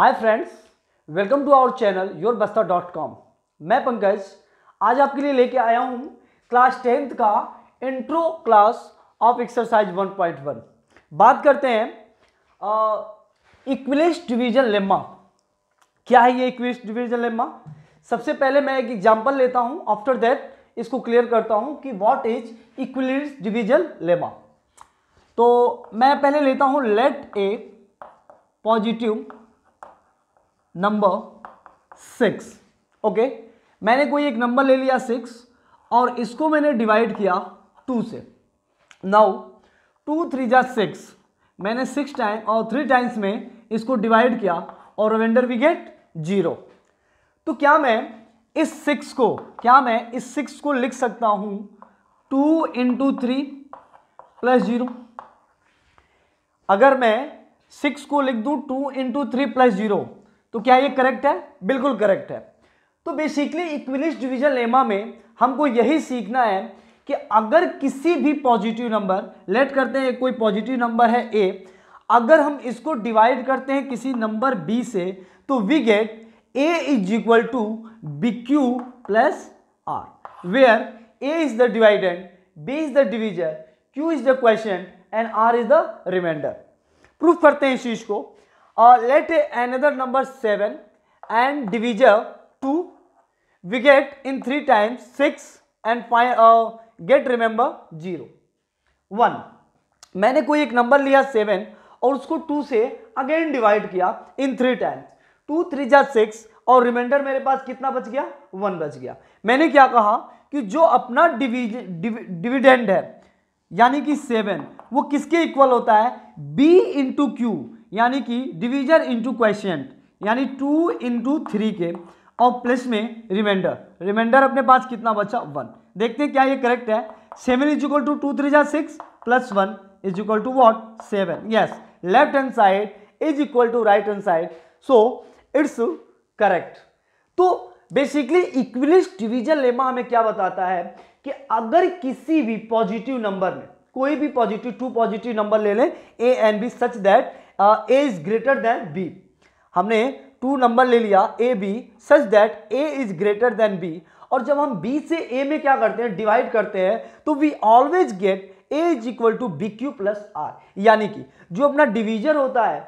hi friends welcome to our channel your Basta dot com मैं पंकज आज आपके लिए लेके आया हूँ क्लास टेंथ का इंट्रो क्लास ऑफ एक्सरसाइज 1.1 बात करते हैं इक्विलिश डिवीजन लेम्मा क्या है ये इक्विलिश डिवीजन लेमा सबसे पहले मैं एक एग्जांपल लेता हूँ आफ्टर दैट इसको क्लियर करता हूँ कि what is Euclid's division lemma तो मैं पहले लेता हूँ let a positive number six okay मैंने कोई एक नंबर ले लिया सिक्स और इसको मैंने डिवाइड किया टू से नौ टू थ्री जा सिक्स मैंने सिक्स टाइम और थ्री टाइम्स में इसको डिवाइड किया और रिमाइंडर वी गेट जीरो तो क्या मैं इस सिक्स को क्या मैं इस सिक्स को लिख सकता हूं two into three plus zero अगर मैं सिक्स को लिख दूं two into three plus zero तो क्या ये करेक्ट है बिल्कुल करेक्ट है तो बेसिकली इक्विलिश डिविजन लेमा में हमको यही सीखना है कि अगर किसी भी पॉजिटिव नंबर लेट करते हैं कोई पॉजिटिव नंबर है ए अगर हम इसको डिवाइड करते हैं किसी नंबर बी से तो we get A is equal to B Q plus R where A is the dividend B is the divisor Q is the quotient and R is the remainder proof करते हैं इस चीज को और let another number 7 and divisor 2 we get in 3 times 6 and find, uh, get remember 0 मैंने कोई एक number लिया सेवन और उसको टू से अगेन डिवाइड किया in three times two three जा सिक्स और रिमाइंडर मेरे पास कितना बच गया वन बच गया मैंने क्या कहा कि जो अपना डिविडेंड है यानी कि सेवन वो किसके इक्वल होता है बी इंटू क्यू यानी कि डिवीजन इंटू क्वेश्चन यानी टू इंटू थ्री के और प्लस में रिमाइंडर रिमाइंडर अपने पास कितना बचा वन देखते हैं क्या ये करेक्ट है seven is equal to two three जा six plus one is equal to what seven yes left hand side is equal to right hand side so it's correct तो बेसिकली इक्विलिस्ट डिवीजन लेमा हमें क्या बताता है कि अगर किसी भी पॉजिटिव नंबर में कोई भी पॉजिटिव टू पॉजिटिव नंबर ले लें A and B such that A is greater than B हमने टू नंबर ले लिया A B such that A is greater than B और जब हम बी से ए में क्या करते हैं डिवाइड करते हैं तो we always get A is equal to B Q plus R यानी कि जो अपना डिवीजन होता है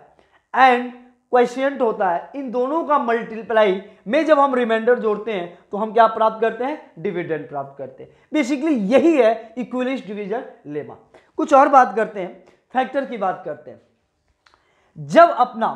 एंड क्वेश्चन होता है इन दोनों का मल्टीप्लाई में जब हम रिमाइंडर जोड़ते हैं तो हम क्या प्राप्त करते हैं डिविडेंड प्राप्त करते हैं बेसिकली यही है इक्वलिस्ट डिवीजन लेमा कुछ और बात करते हैं फैक्टर की बात करते हैं जब अपना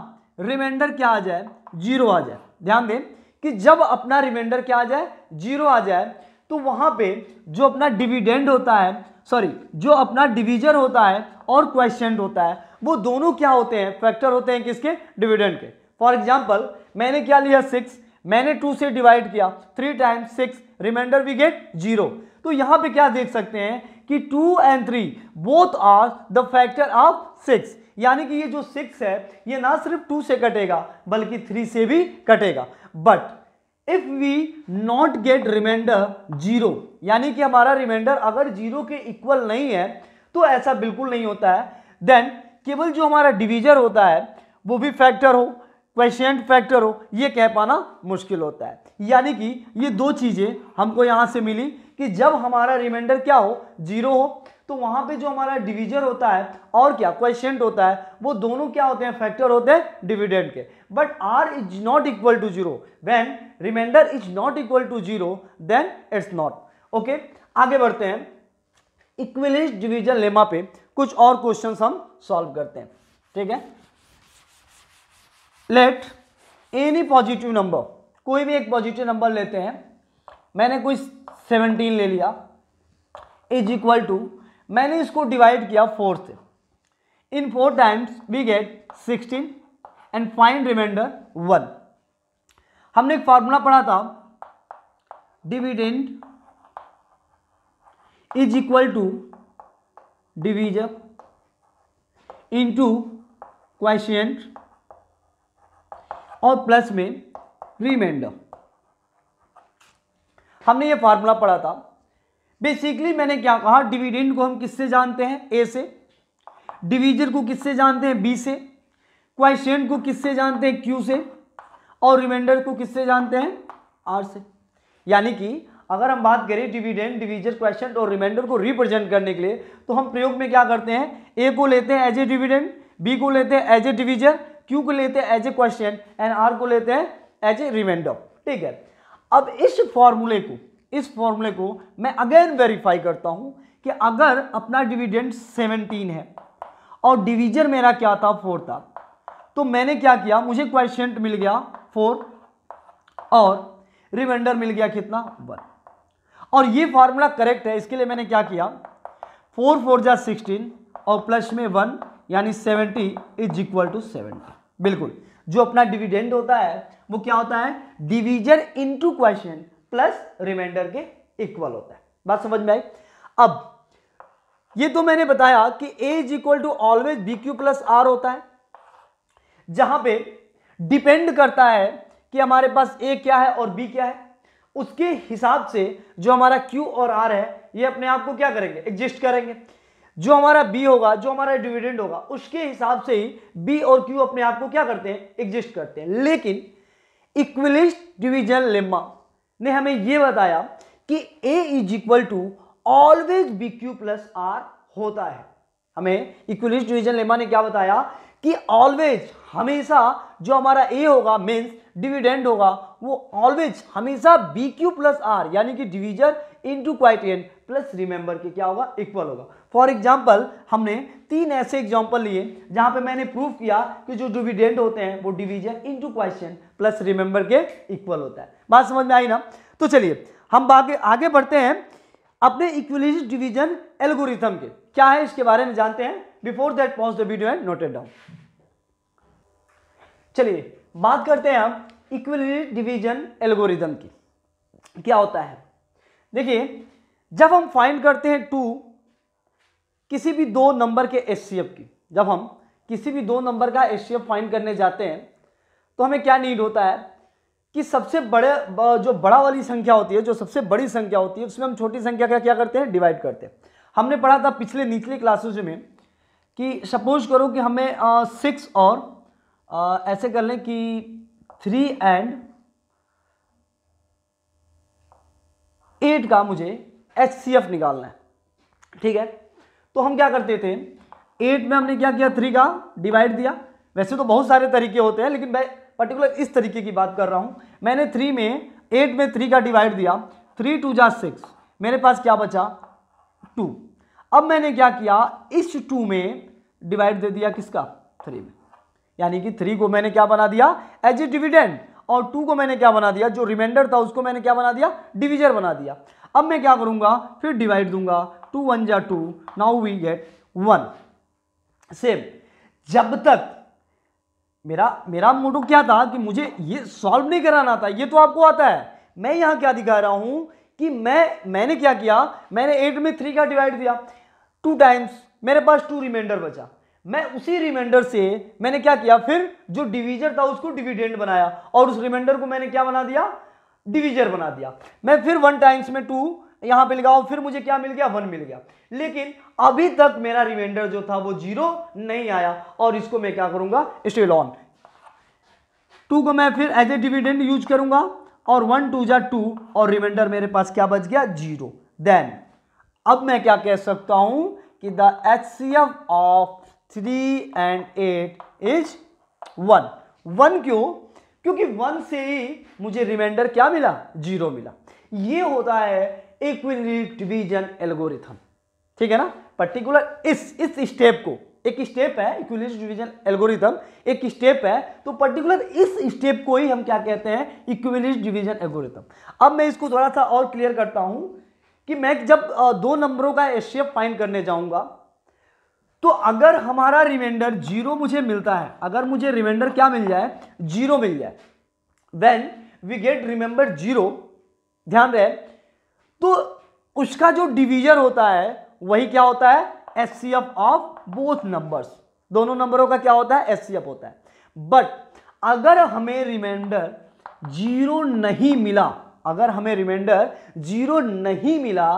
रिमाइंडर क्या आ जाए जीरो आ जाए ध्यान दें कि जब अपना रिमाइंडर क्या आ जाए जीरो आ जाए तो वहां पे जो अपना डिविडेंड होता है सॉरी जो अपना डिविजन होता है और क्वेश्चन होता है वो दोनों क्या होते हैं फैक्टर होते हैं किसके डिविडेंड के फॉर एग्जाम्पल मैंने क्या लिया सिक्स मैंने टू से डिवाइड किया three time six remainder we get zero तो यहाँ पे क्या देख सकते हैं कि two and three both are the factor of six यानी कि ये जो सिक्स है ये ना सिर्फ टू से कटेगा बल्कि थ्री से भी कटेगा but if we not get remainder zero यानी कि हमारा रिमाइंडर अगर जीरो के इक्वल नहीं है तो ऐसा बिल्कुल नहीं होता है देन केवल जो हमारा डिविजर होता है वो भी फैक्टर हो क्वेश्चन फैक्टर हो ये कह पाना मुश्किल होता है यानी कि ये दो चीज़ें हमको यहाँ से मिली कि जब हमारा रिमाइंडर क्या हो जीरो हो तो वहां पे जो हमारा डिविजर होता है और क्या क्वेश्चन होता है वो दोनों क्या होते हैं फैक्टर होते हैं डिविडेंड के but R is not equal to zero when remainder is not equal to zero then it's not okay आगे बढ़ते हैं इक्विलेंस डिवीजन लेमा पे कुछ और क्वेश्चन हम सॉल्व करते हैं ठीक है लेट एनी पॉजिटिव नंबर कोई भी एक पॉजिटिव नंबर लेते हैं मैंने कोई सेवनटीन ले लिया इज इक्वल टू मैंने इसको डिवाइड किया फोर से in four times we get sixteen and fine remainder one हमने एक फार्मूला पढ़ा था dividend is equal to in into quotient और प्लस में रिमाइंडर हमने ये फार्मूला पढ़ा था बेसिकली मैंने क्या कहा डिविडेंड को हम किससे जानते हैं ए से डिविजन को किससे जानते हैं बी से क्वेश्चन को किससे जानते हैं क्यू से और रिमाइंडर को किससे जानते हैं आर से यानी कि अगर हम बात करें डिविडेंड डिविजन क्वेश्चन और रिमाइंडर को रिप्रेजेंट करने के लिए तो हम प्रयोग में क्या करते हैं ए को लेते हैं एज ए डिविडेंड बी को लेते हैं एज ए डिविजन क्यू को लेते हैं as a quotient and R को लेते हैं एज ए रिमाइंडर ठीक है अब इस फॉर्मूले को इस फॉर्मूले को मैं अगेन वेरीफाई करता हूं कि अगर अपना डिविडेंड 17 है और डिवीजन मेरा क्या था फोर था तो मैंने क्या किया मुझे क्वेश्चन मिल गया फोर और रिमाइंडर मिल गया कितना वन और ये फार्मूला करेक्ट है इसके लिए मैंने क्या किया फोर फोर जा सिक्सटीन और प्लस में वन यानी seventy is equal to seventy बिल्कुल जो अपना डिविडेंड होता है वो क्या होता है division into quotient plus remainder के इक्वल होता है बात समझ में आई अब ये तो मैंने बताया कि A is equal to always B Q plus R होता है जहां पे डिपेंड करता है कि हमारे पास ए क्या है और बी क्या है उसके हिसाब से जो हमारा क्यू और आर है ये अपने आप को क्या करेंगे एग्जिस्ट करेंगे जो हमारा बी होगा जो हमारा डिविडेंड होगा उसके हिसाब से ही बी और क्यू अपने आप को क्या करते हैं एग्जिस्ट करते हैं लेकिन इक्विलिस्ट डिविजन लेम्मा ने हमें यह बताया कि A is equal to always B Q plus R होता है हमें इक्वलिस्ट डिवीजन लेमा ने क्या बताया कि ऑलवेज हमेशा जो हमारा ए होगा मीन्स डिविडेंड होगा वो ऑलवेज हमेशा बी क्यू प्लस आर यानी कि divisor into quotient plus remainder के क्या होगा इक्वल होगा फॉर एग्जाम्पल हमने तीन ऐसे एग्जाम्पल लिए जहां पे मैंने प्रूव किया कि जो डिविडेंड होते हैं वो division into quotient plus remainder के इक्वल होता है बात समझ में आई ना तो चलिए हम आगे आगे बढ़ते हैं अपने इक्वलिज डिविजन एल्गोरिथम के क्या है इसके बारे में जानते हैं before that pause the video and noted down चलिए बात करते हैं हम इक्वलिटी डिवीजन एल्गोरिदम की क्या होता है देखिए जब हम फाइंड करते हैं टू किसी भी दो नंबर के एस की जब हम किसी भी दो नंबर का एस फाइंड करने जाते हैं तो हमें क्या नीड होता है कि सबसे बड़े जो बड़ा वाली संख्या होती है जो सबसे बड़ी संख्या होती है उसमें हम छोटी संख्या का क्या करते हैं डिवाइड करते हैं हमने पढ़ा था पिछले निचले क्लासेज में कि सपोज करो कि हमें सिक्स और आ, ऐसे कर लें कि थ्री एंड एट का मुझे एच सी एफ निकालना है ठीक है तो हम क्या करते थे एट में हमने क्या किया थ्री का डिवाइड दिया वैसे तो बहुत सारे तरीके होते हैं लेकिन मैं पर्टिकुलर इस तरीके की बात कर रहा हूं मैंने थ्री में एट में थ्री का डिवाइड दिया थ्री टू जा सिक्स मेरे पास क्या बचा टू अब मैंने क्या किया इस टू में डिवाइड दे दिया किसका थ्री में यानी कि थ्री को मैंने क्या बना दिया एज ए डिविडेंड और टू को मैंने क्या बना दिया जो रिमाइंडर था उसको मैंने क्या बना दिया डिविजर बना दिया अब मैं क्या करूंगा फिर डिवाइड दूंगा टू वन जा two now we get one same जब तक मेरा मेरा मोटो क्या था कि मुझे ये सॉल्व नहीं कराना था ये तो आपको आता है मैं यहां क्या दिखा रहा हूं कि मैं मैंने क्या किया मैंने एट में थ्री का डिवाइड दिया टू टाइम्स मेरे पास टू रिमाइंडर बचा मैं उसी रिमाइंडर से मैंने क्या किया फिर जो डिविजर था उसको डिविडेंड बनाया और उस रिमाइंडर को मैंने क्या बना दिया डिविजर बना दिया मैं फिर वन टाइम्स में टू यहां पे लगाओ फिर मुझे क्या मिल गया वन मिल गया लेकिन अभी तक मेरा रिमाइंडर जो था वो जीरो नहीं आया और इसको मैं क्या करूंगा स्टिल ऑन टू को मैं फिर एज ए डिविडेंड यूज करूंगा और वन टू जा टू और रिमाइंडर मेरे पास क्या बच गया जीरो देन अब मैं क्या कह सकता हूं कि the H C F of three and eight is one one क्यों क्योंकि वन से ही मुझे रिमाइंडर क्या मिला जीरो मिला ये होता है इक्विनरी डिवीजन एल्गोरिथम ठीक है ना पर्टिकुलर इस इस स्टेप को एक स्टेप है इक्विलिस्ट डिवीजन एल्गोरिथम एक स्टेप है तो पर्टिकुलर इस स्टेप को ही हम क्या कहते हैं इक्विलिस्ट डिवीजन एल्गोरिथम अब मैं इसको थोड़ा सा और क्लियर करता हूं कि मैं जब दो नंबरों का एशियप फाइंड करने जाऊंगा तो अगर हमारा रिमाइंडर जीरो मुझे मिलता है अगर मुझे रिमाइंडर क्या मिल जाए जीरो मिल जाए when we get remainder zero ध्यान रहे तो उसका जो डिवीजन होता है वही क्या होता है S C F of both numbers दोनों नंबरों का क्या होता है एस सी एफ होता है बट अगर हमें रिमाइंडर जीरो नहीं मिला अगर हमें रिमाइंडर जीरो नहीं मिला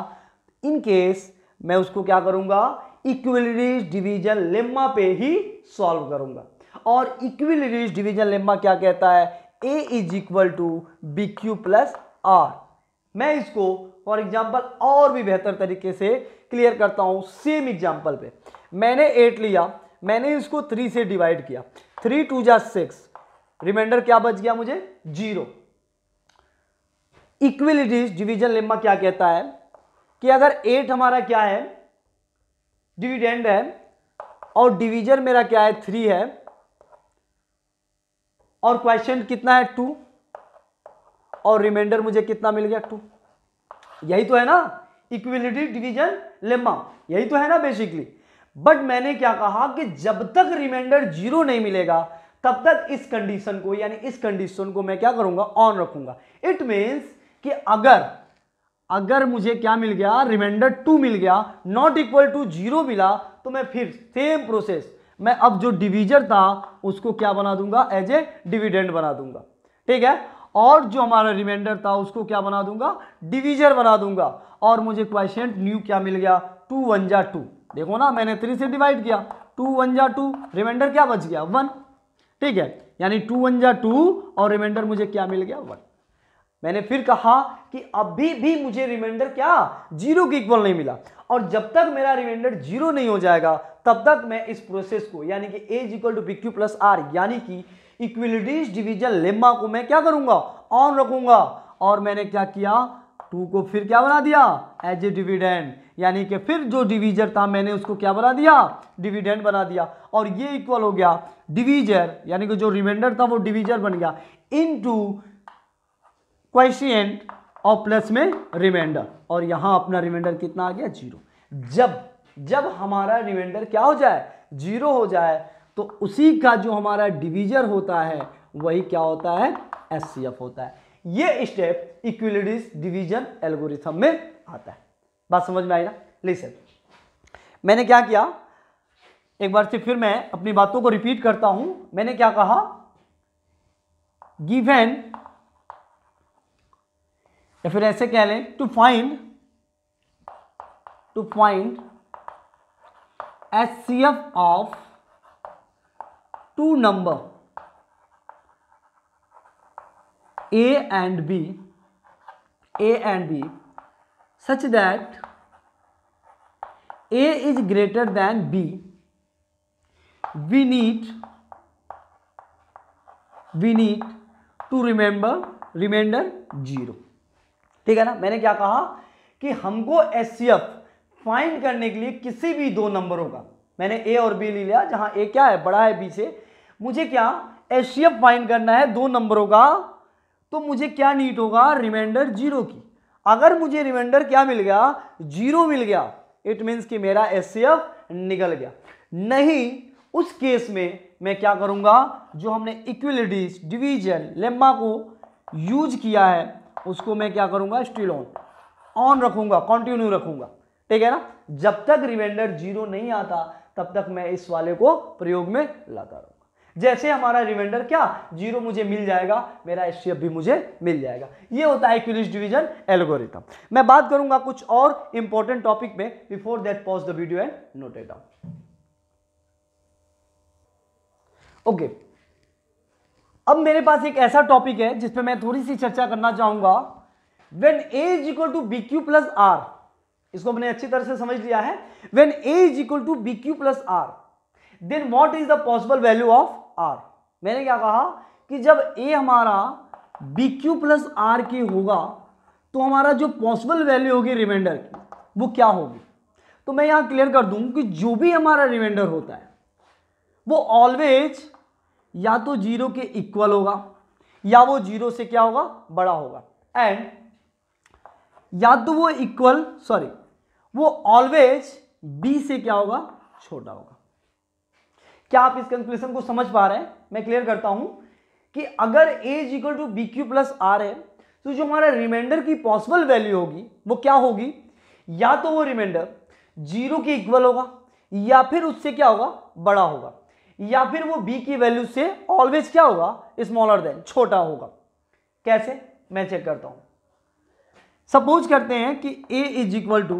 इन केस मैं उसको क्या करूंगा इक्विलिटीज डिवीजन लेम्मा पे ही सॉल्व करूंगा और इक्विलिटीज डिवीजन लेम्मा क्या कहता है A is equal to B Q plus R मैं इसको फॉर एग्जाम्पल और भी बेहतर तरीके से क्लियर करता हूँ सेम एग्जाम्पल पे मैंने एट लिया मैंने इसको थ्री से डिवाइड किया थ्री टू जा सिक्स रिमाइंडर क्या बच गया मुझे जीरो इक्विलिटीज डिवीजन लेम्मा क्या कहता है कि अगर एट हमारा क्या है डिविडेंड है और डिवीजन मेरा क्या है थ्री है और क्वेश्चन कितना है टू और रिमाइंडर मुझे कितना मिल गया टू यही तो है ना इक्विलिटी डिवीजन लेमा यही तो है ना बेसिकली बट मैंने क्या कहा कि जब तक रिमाइंडर जीरो नहीं मिलेगा तब तक इस कंडीशन को यानी इस कंडीशन को मैं क्या करूंगा ऑन रखूंगा इट मीन्स कि अगर अगर मुझे क्या मिल गया रिमाइंडर टू मिल गया नॉट इक्वल टू जीरो मिला तो मैं फिर सेम प्रोसेस मैं अब जो डिवीजर था उसको क्या बना दूंगा एज ए डिविडेंड बना दूंगा ठीक है और जो हमारा रिमाइंडर था उसको क्या बना दूंगा डिवीजर बना दूंगा और मुझे क्वेश्चन न्यू क्या मिल गया टू वन जा टू देखो ना मैंने थ्री से डिवाइड किया टू वन जा टू रिमाइंडर क्या बच गया वन ठीक है यानी टू वन जा टू और रिमाइंडर मुझे क्या मिल गया वन मैंने फिर कहा कि अभी भी मुझे रिमाइंडर क्या जीरो के इक्वल नहीं मिला और जब तक मेरा रिमाइंडर जीरो नहीं हो जाएगा तब तक मैं इस प्रोसेस को यानी कि as equal to B Q plus R यानी कि इक्विलिटीज डिवीजन लेम्मा को मैं क्या करूंगा ऑन रखूंगा और मैंने क्या किया टू को फिर क्या बना दिया एज ए डिविडेंड यानी कि फिर जो डिवीजर था मैंने उसको क्या बना दिया डिविडेंड बना दिया और ये इक्वल हो गया डिवीजर यानी कि जो रिमाइंडर था वो डिवीजर बन गया इन टू क्वेश्चियंट और प्लस में रिमाइंडर और यहां अपना रिमाइंडर कितना आ गया जीरो जब जब हमारा रिमाइंडर क्या हो जाए जीरो हो जाए तो उसी का जो हमारा डिवीजर होता है वही क्या होता है एस होता है ये स्टेप इक्विलिटीज डिवीजन एल्गोरिथम में आता है बात समझ में आई ना लिसन मैंने क्या किया एक बार से फिर मैं अपनी बातों को रिपीट करता हूं मैंने क्या कहा गिवेन या तो फिर ऐसे कह लें to find to find S C F of two number A and B A and B such that A is greater than B we need we need to remember remainder zero ठीक है ना मैंने क्या कहा कि हमको S find करने के लिए किसी भी दो नंबरों का मैंने ए और बी ले लिया जहां ए क्या है बड़ा है बी से मुझे क्या एस फाइंड करना है दो नंबरों का तो मुझे क्या नीट होगा रिमाइंडर जीरो की अगर मुझे रिमाइंडर क्या मिल गया जीरो मिल गया इट मीन्स कि मेरा एस निकल गया नहीं उस केस में मैं क्या करूंगा जो हमने इक्विलिटीज डिवीजन लेम्मा को यूज किया है उसको मैं क्या करूंगा स्टिल ऑन ऑन रखूंगा कंटिन्यू रखूंगा ठीक है ना जब तक रिमाइंडर जीरो नहीं आता तब तक मैं इस वाले को प्रयोग में लाता रहूंगा जैसे हमारा रिमाइंडर क्या जीरो मुझे मिल जाएगा मेरा एस भी मुझे मिल जाएगा ये होता है क्यूलिस डिवीजन एल्गोरिथम मैं बात करूंगा कुछ और इंपॉर्टेंट टॉपिक में before that pause the video and noted down okay अब मेरे पास एक ऐसा टॉपिक है जिस मैं थोड़ी सी चर्चा करना चाहूंगा when A is equal to B Q plus R इसको मैंने अच्छी तरह से समझ लिया है when A is equal to B Q plus R then what is the possible value of R मैंने क्या कहा कि जब ए हमारा बी क्यू प्लस आर की होगा तो हमारा जो पॉसिबल वैल्यू होगी रिमाइंडर की वो क्या होगी तो मैं यहां क्लियर कर दूं कि जो भी हमारा रिमाइंडर होता है वो ऑलवेज या तो जीरो के इक्वल होगा या वो जीरो से क्या होगा बड़ा होगा एंड या तो वो इक्वल सॉरी वो ऑलवेज बी से क्या होगा छोटा होगा क्या आप इस कंक्लूजन को समझ पा रहे हैं मैं क्लियर करता हूं कि अगर A is equal to B Q plus R है तो जो हमारा रिमाइंडर की पॉसिबल वैल्यू होगी वो क्या होगी या तो वो रिमाइंडर जीरो के इक्वल होगा या फिर उससे क्या होगा बड़ा होगा या फिर वो बी की वैल्यू से ऑलवेज क्या होगा स्मॉलर देन छोटा होगा कैसे मैं चेक करता हूं सपोज करते हैं कि A is equal to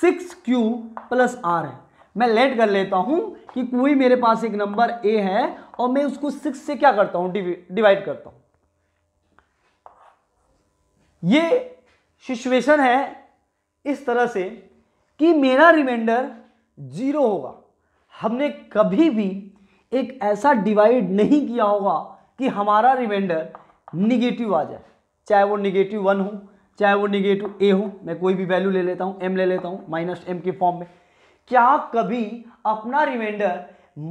six Q plus R है मैं लेट कर लेता हूं कि कोई मेरे पास एक नंबर ए है और मैं उसको सिक्स से क्या करता हूं डिवाइड करता हूं ये सिचुएशन है इस तरह से कि मेरा रिमाइंडर जीरो होगा हमने कभी भी एक ऐसा डिवाइड नहीं किया होगा कि हमारा रिमाइंडर निगेटिव आ जाए चाहे वो निगेटिव वन हो चाहे वो निगेटिव ए हो मैं कोई भी वैल्यू ले लेता हूँ एम ले लेता हूँ माइनस एम के फॉर्म में क्या कभी अपना रिमाइंडर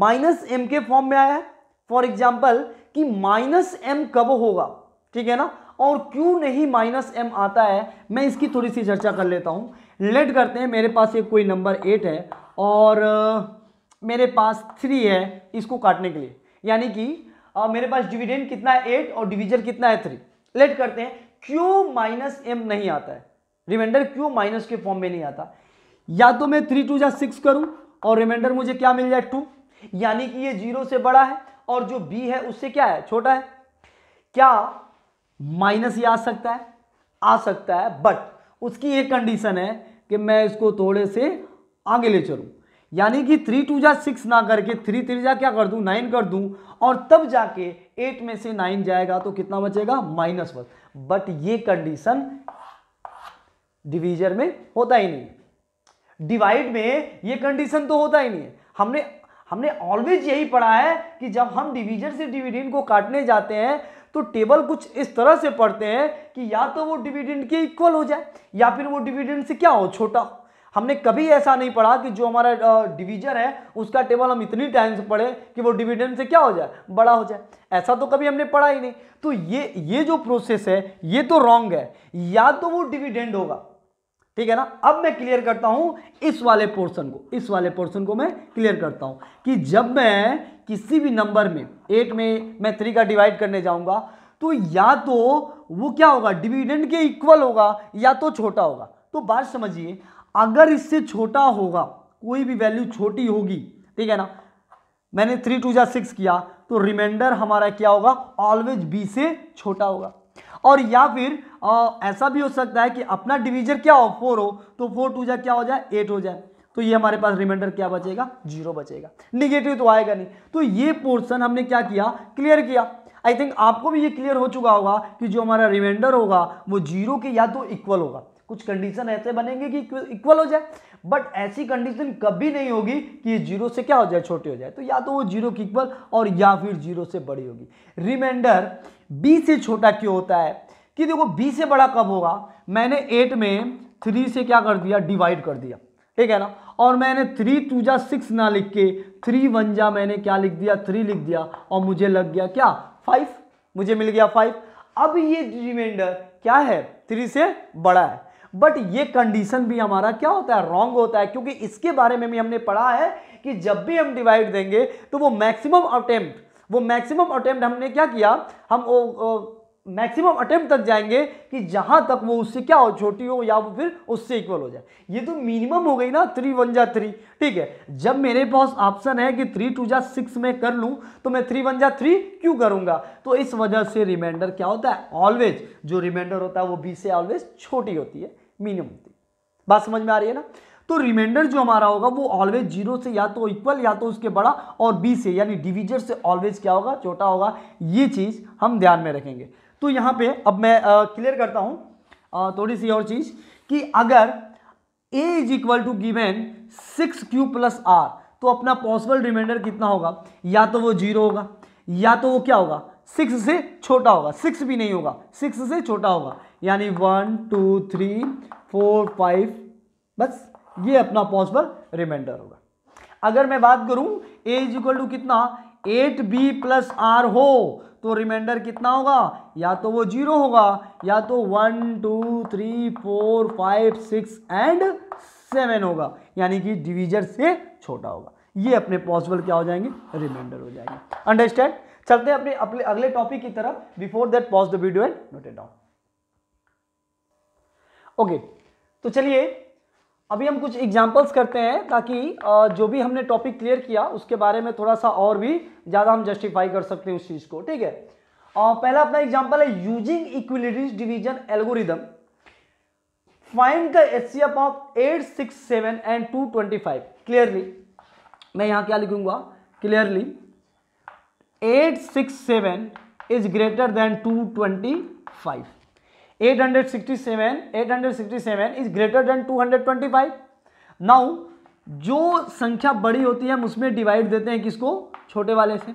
माइनस एम के फॉर्म में आया है फॉर एग्जाम्पल कि माइनस एम कब होगा ठीक है ना और क्यों नहीं माइनस एम आता है मैं इसकी थोड़ी सी चर्चा कर लेता हूँ लेट करते हैं मेरे पास एक कोई नंबर एट है और मेरे पास थ्री है इसको काटने के लिए यानी कि आ, मेरे पास डिविडेंड कितना है एट और डिविजन कितना है थ्री लेट करते हैं क्यू माइनस एम नहीं आता है रिमाइंडर क्यू माइनस के फॉर्म में नहीं आता या तो मैं थ्री टू या सिक्स करूं और रिमाइंडर मुझे क्या मिल जाए टू यानी कि ये जीरो से बड़ा है और जो बी है उससे क्या है छोटा है क्या माइनस ही आ सकता है आ सकता है बट उसकी एक कंडीशन है कि मैं इसको थोड़े से आगे ले चलूँ यानी कि थ्री टू जा सिक्स ना करके थ्री थ्री जा क्या कर दूं नाइन कर दूं और तब जाके एट में से नाइन जाएगा तो कितना बचेगा माइनस वन बट ये कंडीशन डिवीजन में होता ही नहीं डिवाइड में ये कंडीशन तो होता ही नहीं है हमने हमने ऑलवेज यही पढ़ा है कि जब हम डिवीजन से डिविडेंड को काटने जाते हैं तो टेबल कुछ इस तरह से पढ़ते हैं कि या तो वो डिविडेंड के इक्वल हो जाए या फिर वो डिविडेंड से क्या हो छोटा हो हमने कभी ऐसा नहीं पढ़ा कि जो हमारा डिवीजन है उसका टेबल हम इतनी टाइम से पढ़े कि वो डिविडेंड से क्या हो जाए बड़ा हो जाए ऐसा तो कभी हमने पढ़ा ही नहीं तो ये ये जो प्रोसेस है ये तो रॉन्ग है या तो वो डिविडेंड होगा ठीक है ना अब मैं क्लियर करता हूं इस वाले पोर्शन को इस वाले पोर्शन को मैं क्लियर करता हूं कि जब मैं किसी भी नंबर में एट में मैं थ्री का डिवाइड करने जाऊंगा तो या तो वो क्या होगा डिविडेंड के इक्वल होगा या तो छोटा होगा तो बात समझिए अगर इससे छोटा होगा कोई भी वैल्यू छोटी होगी ठीक है ना मैंने थ्री टू जा सिक्स किया तो रिमाइंडर हमारा क्या होगा ऑलवेज बी से छोटा होगा और या फिर आ, ऐसा भी हो सकता है कि अपना डिवीजर क्या हो फोर हो तो फोर टू जा क्या हो जाए एट हो जाए तो ये हमारे पास रिमाइंडर क्या बचेगा जीरो बचेगा निगेटिव तो आएगा नहीं तो ये पोर्सन हमने क्या किया क्लियर किया आई थिंक आपको भी ये क्लियर हो चुका होगा कि जो हमारा रिमाइंडर होगा वो जीरो के या तो इक्वल होगा कुछ कंडीशन ऐसे बनेंगे कि इक्वल हो जाए बट ऐसी कंडीशन कभी नहीं होगी कि ये जीरो से क्या हो जाए छोटे हो जाए तो या तो वो जीरो की इक्वल और या फिर जीरो से बड़ी होगी रिमाइंडर बी से छोटा क्यों होता है कि देखो बी से बड़ा कब होगा मैंने एट में थ्री से क्या कर दिया डिवाइड कर दिया ठीक है ना और मैंने थ्री टू जा सिक्स ना लिख के थ्री वन जा मैंने क्या लिख दिया थ्री लिख दिया और मुझे लग गया क्या फाइव मुझे मिल गया फाइव अब ये रिमाइंडर क्या है थ्री से बड़ा है बट ये कंडीशन भी हमारा क्या होता है रॉन्ग होता है क्योंकि इसके बारे में भी हमने पढ़ा है कि जब भी हम डिवाइड देंगे तो वो मैक्सिमम अटेम्प्ट वो मैक्सिमम अटेम्प्ट हमने क्या किया हम ओ, ओ, मैक्सिमम अटेम्प्ट तक जाएंगे कि जहां तक वो उससे क्या हो छोटी हो या वो फिर उससे इक्वल हो जाए ये तो मिनिमम हो गई ना थ्री वन जा थ्री ठीक है जब मेरे पास ऑप्शन है कि थ्री टू जा सिक्स में कर लूं तो मैं थ्री वन जा थ्री क्यों करूँगा तो इस वजह से रिमाइंडर क्या होता है ऑलवेज जो रिमाइंडर होता है वो बी से ऑलवेज छोटी होती है मिनिमम थी बात समझ में आ रही है ना तो रिमाइंडर जो हमारा होगा वो ऑलवेज जीरो से या तो इक्वल या तो उसके बड़ा और बी से यानी डिविजर से ऑलवेज क्या होगा छोटा होगा ये चीज़ हम ध्यान में रखेंगे तो यहां पे अब मैं क्लियर करता हूँ थोड़ी सी और चीज़ कि अगर A is equal to given six Q plus R तो अपना पॉसिबल रिमाइंडर कितना होगा या तो वो जीरो होगा या तो वो क्या होगा सिक्स से छोटा होगा सिक्स भी नहीं होगा सिक्स से छोटा होगा यानी one two three four five बस ये अपना पॉसिबल रिमाइंडर होगा अगर मैं बात करूं ए इज इक्वल टू कितना एट बी प्लस आर हो तो रिमाइंडर कितना होगा या तो वो जीरो होगा या तो one two three four five six and seven होगा यानी कि डिवीजर से छोटा होगा ये अपने पॉसिबल क्या हो जाएंगे रिमाइंडर हो जाएंगे अंडरस्टैंड चलते हैं अपने अगले टॉपिक की तरफ before that pause the video and note it down okay तो चलिए अभी हम कुछ एग्जांपल्स करते हैं ताकि जो भी हमने टॉपिक क्लियर किया उसके बारे में थोड़ा सा और भी ज़्यादा हम जस्टिफाई कर सकते हैं उस चीज़ को ठीक है और पहला अपना एग्जांपल है using Euclid's division algorithm find the HCF of 867 and 225 clearly मैं यहां क्या लिखूंगा clearly eight six seven is greater than two twenty five eight hundred sixty seven eight hundred sixty seven is greater than two hundred twenty five now जो संख्या बड़ी होती है हम उसमें डिवाइड देते हैं किसको छोटे वाले से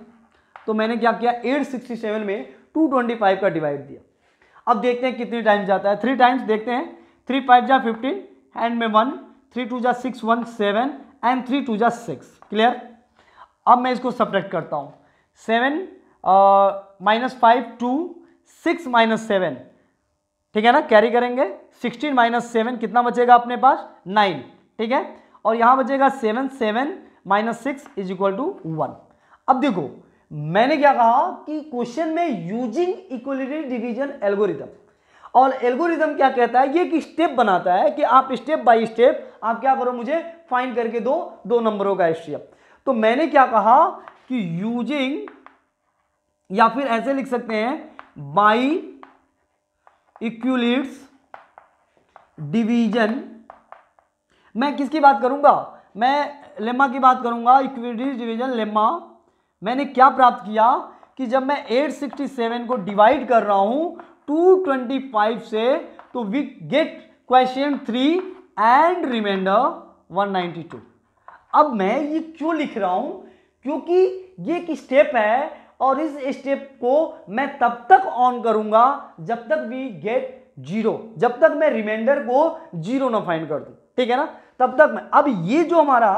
तो मैंने क्या किया एट सिक्सटी सेवन में टू ट्वेंटी फाइव का डिवाइड दिया अब देखते हैं कितनी टाइम्स जाता है थ्री टाइम्स देखते हैं थ्री फाइव जा फिफ्टीन एंड में वन थ्री टू जा six one seven and three two जा सिक्स क्लियर अब मैं इसको सब्ट्रैक्ट करता हूँ seven minus five two six minus seven ठीक है ना कैरी करेंगे सिक्सटीन माइनस सेवन कितना बचेगा अपने पास नाइन ठीक है और यहाँ बचेगा seven seven minus six is equal to one अब देखो मैंने क्या कहा कि क्वेश्चन में यूजिंग इक्वलिटी डिवीजन एल्गोरिदम और एल्गोरिदम क्या कहता है ये एक स्टेप बनाता है कि आप स्टेप बाय स्टेप आप क्या करो मुझे फाइंड करके दो दो नंबरों का स्टेप तो मैंने क्या कहा कि यूजिंग या फिर ऐसे लिख सकते हैं बाई इक्वलिट्स डिवीजन मैं किसकी बात करूंगा मैं लेमा की बात करूंगा इक्विटी डिवीजन लेमा मैंने क्या प्राप्त किया कि जब मैं 867 को डिवाइड कर रहा हूं 225 से तो we get quotient three and remainder 192 अब मैं ये क्यों लिख रहा हूं क्योंकि ये एक स्टेप है और इस स्टेप को मैं तब तक ऑन करूंगा जब तक वी गेट जीरो जब तक मैं रिमाइंडर को जीरो ना फाइंड कर दूं ठीक है ना तब तक मैं अब ये जो हमारा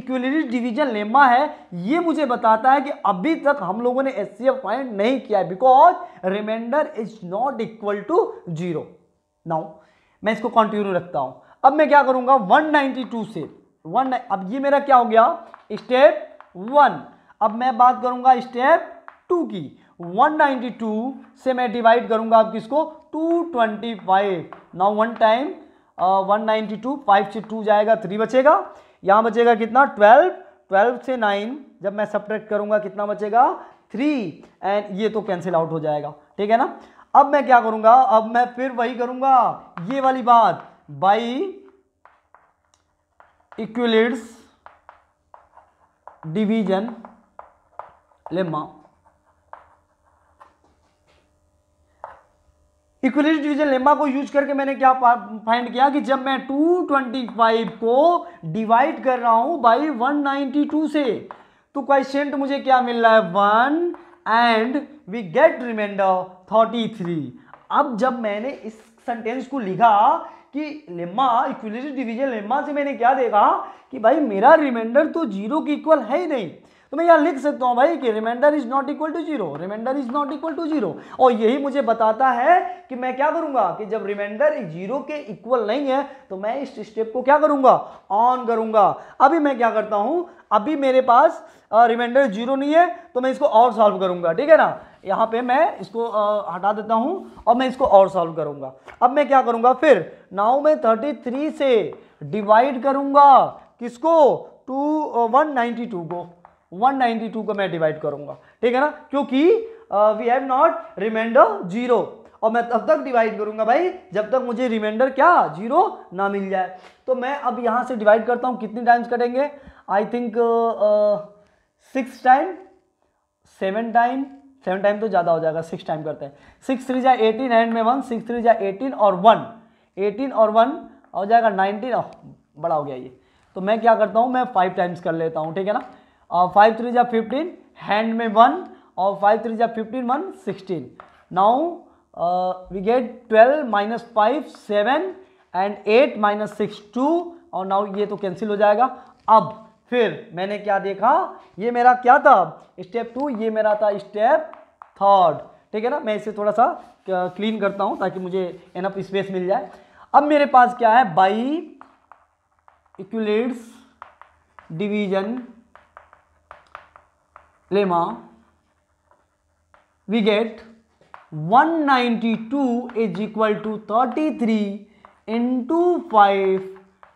इक्वलिटी डिवीजन लेमा है ये मुझे बताता है कि अभी तक हम लोगों ने एस फाइंड नहीं किया है because remainder is not equal to zero now मैं इसको कंटिन्यू रखता हूं अब मैं क्या करूंगा 192 से वन अब ये मेरा क्या हो गया स्टेप वन अब मैं बात करूंगा स्टेप टू की 192 से मैं डिवाइड करूंगा आप किसको 225 now one time one ninety two five से टू जाएगा थ्री बचेगा यहाँ बचेगा कितना ट्वेल्व ट्वेल्व से नाइन जब मैं सब्ट्रैक्ट करूंगा कितना बचेगा थ्री एंड ये तो कैंसिल आउट हो जाएगा ठीक है ना अब मैं क्या करूंगा अब मैं फिर वही करूंगा ये वाली बात by Euclid's division lemma Euclid's division lemma को यूज करके मैंने क्या फाइंड किया कि जब मैं 225 को डिवाइड कर रहा हूं बाई 192 से तो क्वेश्चन मुझे क्या मिल रहा है one and we get remainder 33 अब जब मैंने इस सेंटेंस को लिखा कि लेम्मा इक्वलिटी डिवीजन लेम्मा से मैंने क्या देखा कि भाई मेरा रिमाइंडर तो जीरो के इक्वल है ही नहीं तो मैं यहाँ लिख सकता हूँ भाई कि remainder is not equal to zero remainder is not equal to zero और यही मुझे बताता है कि मैं क्या करूंगा कि जब रिमाइंडर जीरो के इक्वल नहीं है तो मैं इस स्टेप को क्या करूंगा ऑन करूंगा अभी मैं क्या करता हूँ अभी मेरे पास रिमाइंडर जीरो नहीं है तो मैं इसको और सॉल्व करूंगा ठीक है ना यहाँ पे मैं इसको आ, हटा देता हूँ और मैं इसको और सॉल्व करूंगा अब मैं क्या करूंगा फिर नाउ मैं थ्री से डिवाइड करूंगा किसको टू वन नाइन्टी टू को 192 को मैं डिवाइड करूंगा ठीक है ना क्योंकि we have not remainder zero और मैं तब तक डिवाइड करूंगा भाई जब तक मुझे रिमाइंडर क्या जीरो ना मिल जाए तो मैं अब यहाँ से डिवाइड करता हूँ कितनी टाइम्स करेंगे I think six time seven time seven time तो ज़्यादा हो जाएगा सिक्स टाइम करते हैं सिक्स थ्री जाए एटीन एंड में वन सिक्स थ्री जाए एटीन और वन एटीन और वन हो जाएगा नाइनटीन बड़ा हो गया ये तो मैं क्या करता हूँ मैं फाइव टाइम्स कर लेता हूँ ठीक है ना और फाइव थ्री जा फिफ्टीन हैंड में वन और फाइव थ्री जा fifteen one sixteen now we get twelve minus five seven and eight minus six two और नाउ ये तो कैंसिल हो जाएगा अब फिर मैंने क्या देखा ये मेरा क्या था स्टेप टू ये मेरा था स्टेप थर्ड ठीक है ना मैं इसे थोड़ा सा क्लीन uh, करता हूँ ताकि मुझे एनफ स्पेस मिल जाए अब मेरे पास क्या है by Euclid's division lemma we get 192 is equal to 33 into 5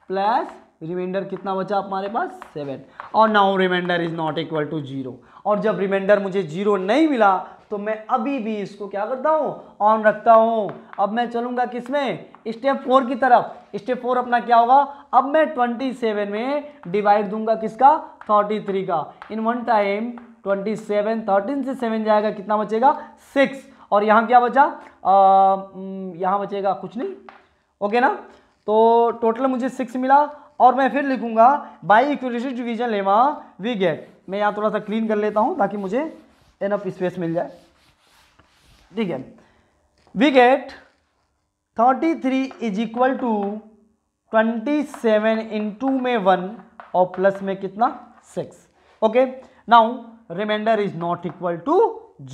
plus remainder कितना बचा हमारे पास सेवन और now remainder is not equal to zero और जब रिमाइंडर मुझे जीरो नहीं मिला तो मैं अभी भी इसको क्या करता हूँ ऑन रखता हूँ अब मैं चलूंगा किस में स्टेप फोर की तरफ स्टेप फोर अपना क्या होगा अब मैं ट्वेंटी सेवन में डिवाइड दूंगा किसका थर्टी थ्री का in one time twenty seven thirteen से सेवन जाएगा कितना बचेगा सिक्स और यहाँ क्या बचा यहाँ बचेगा कुछ नहीं ओके ना तो टोटल मुझे सिक्स मिला और मैं फिर लिखूंगा by Euclid's division lemma we get मैं यहाँ थोड़ा सा क्लीन कर लेता हूँ ताकि मुझे ऑफ स्पेस मिल जाए ठीक है we get thirty three is equal to twenty seven to में वन और प्लस में कितना six okay now remainder is not equal to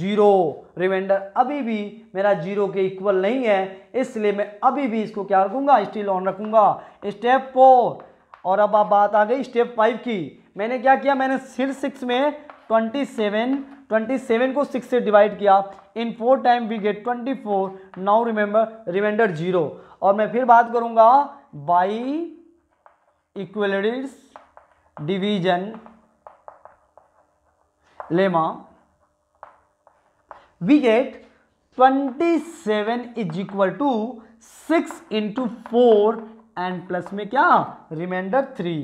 zero remainder अभी भी मेरा जीरो के इक्वल नहीं है इसलिए मैं अभी भी इसको क्या रखूंगा स्टिल ऑन रखूंगा स्टेप फोर और अब आप बात आ गई स्टेप फाइव की मैंने क्या किया मैंने सिर सिक्स में ट्वेंटी सेवन ट्वेंटी सेवन को सिक्स से डिवाइड किया in four time we get twenty four now remember remainder zero और मैं फिर बात करूंगा by Euclid's division lemma, we get 27 is equal to 6 into 4 and plus में क्या रिमाइंडर थ्री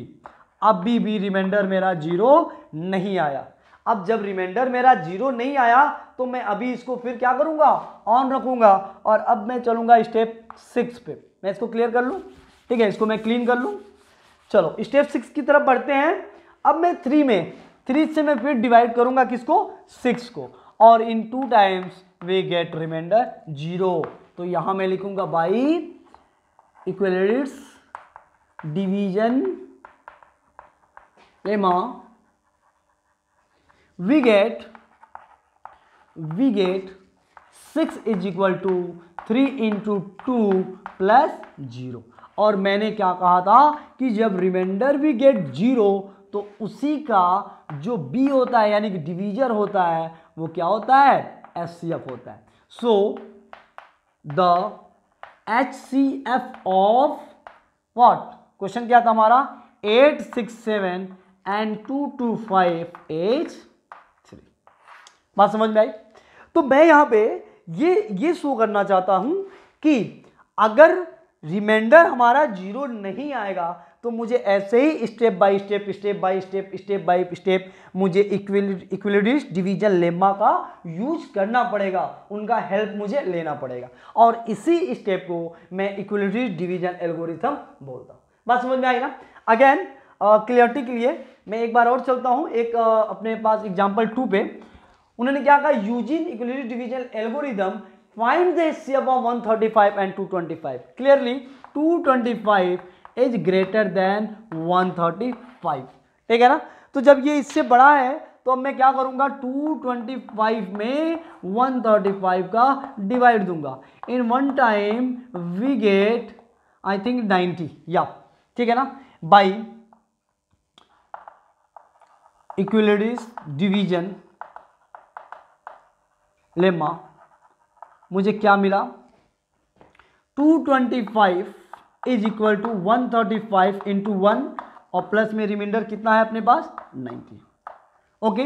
अभी भी रिमाइंडर मेरा जीरो नहीं आया अब जब रिमाइंडर मेरा जीरो नहीं आया तो मैं अभी इसको फिर क्या करूंगा ऑन रखूंगा और अब मैं चलूंगा स्टेप सिक्स पे मैं इसको क्लियर कर लूँ ठीक है इसको मैं क्लीन कर लूँ चलो स्टेप सिक्स की तरफ बढ़ते हैं अब मैं थ्री में थ्री से मैं फिर डिवाइड करूंगा किसको सिक्स को और in two times we get remainder zero तो यहां मैं लिखूंगा by Euclid's division lemma we get we get six is equal to three into two plus zero और मैंने क्या कहा था कि जब रिमाइंडर वी गेट जीरो तो उसी का जो बी होता है यानी कि डिवीजर होता है वो क्या होता है एच सी एफ होता है so the H C F of what question क्या था हमारा eight six seven and two two five H three बात समझ में आई तो मैं यहां पे ये ये शो करना चाहता हूं कि अगर रिमाइंडर हमारा जीरो नहीं आएगा तो मुझे ऐसे ही step by step step by step step by step मुझे इक्विलिडिस्ट डिवीजन लेमा का यूज करना पड़ेगा उनका हेल्प मुझे लेना पड़ेगा और इसी स्टेप को मैं इक्विलिटी डिवीजन एल्गोरिथम बोलता हूँ बात समझ में आई ना अगेन क्लियरिटी के लिए मैं एक बार और चलता हूँ एक uh, अपने पास एग्जाम्पल टू पे उन्होंने क्या कहा using Euclid's division algorithm find thirty five and two and five clearly two twenty five is greater than 135 ठीक है ना तो जब ये इससे बड़ा है तो अब मैं क्या ट्वेंटी 225 में 135 का डिवाइड दूंगा in one time we get I think 90 या ठीक है ना बाई इक्वलिटीज डिवीजन लेमा मुझे क्या मिला 225 is equal to one thirty five into one और प्लस में रिमाइंडर कितना है अपने पास ninety okay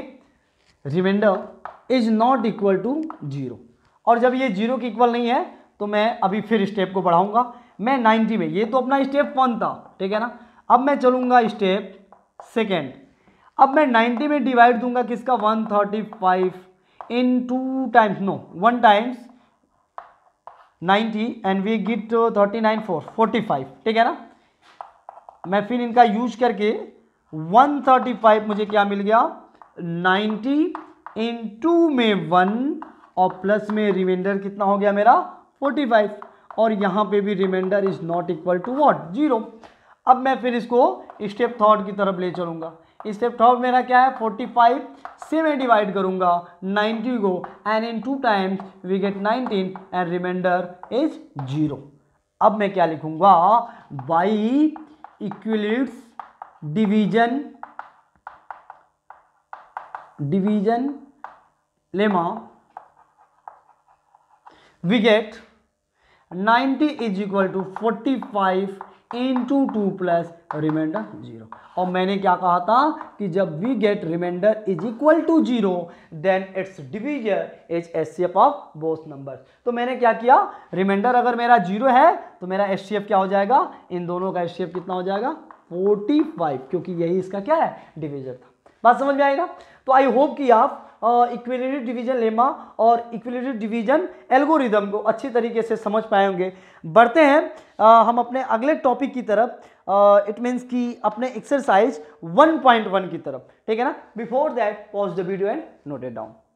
remainder is not equal to zero और जब ये जीरो के इक्वल नहीं है तो मैं अभी फिर स्टेप को बढ़ाऊंगा मैं नाइन्टी में ये तो अपना स्टेप वन था ठीक है ना अब मैं चलूंगा स्टेप सेकेंड अब मैं नाइन्टी में डिवाइड दूंगा किसका one thirty five in two times no one times 90 and we get thirty nine four forty five ठीक है ना मैं फिर इनका यूज करके 135 मुझे क्या मिल गया 90 टू में वन और प्लस में रिमाइंडर कितना हो गया मेरा 45 और यहाँ पे भी remainder is not equal to what zero अब मैं फिर इसको स्टेप थर्ड की तरफ ले चलूँगा स्टेप टॉप मेरा क्या है फोर्टी फाइव से मैं डिवाइड करूंगा नाइन्टी को and in two times we get nineteen and remainder is zero अब मैं क्या लिखूंगा by Euclid's division division lemma we get 90 is equal to 45 into two plus remainder zero और मैंने क्या कहा था कि जब we get remainder is equal to zero then its division is F of both numbers तो मैंने क्या किया रिमाइंडर अगर मेरा जीरो है तो मेरा एफ क्या हो जाएगा इन दोनों का एफ कितना हो जाएगा फाइव क्योंकि यही इसका क्या है डिविजन था बात समझ में आएगा तो आई होप कि आप इक्विलेटरी डिवीजन लेमा और इक्विलेटरी डिवीजन एल्गोरिदम को अच्छी तरीके से समझ पाए होंगे बढ़ते हैं आ, हम अपने अगले टॉपिक की तरफ इट मीन्स कि अपने एक्सरसाइज 1.1 की तरफ ठीक है ना before that pause the video and noted down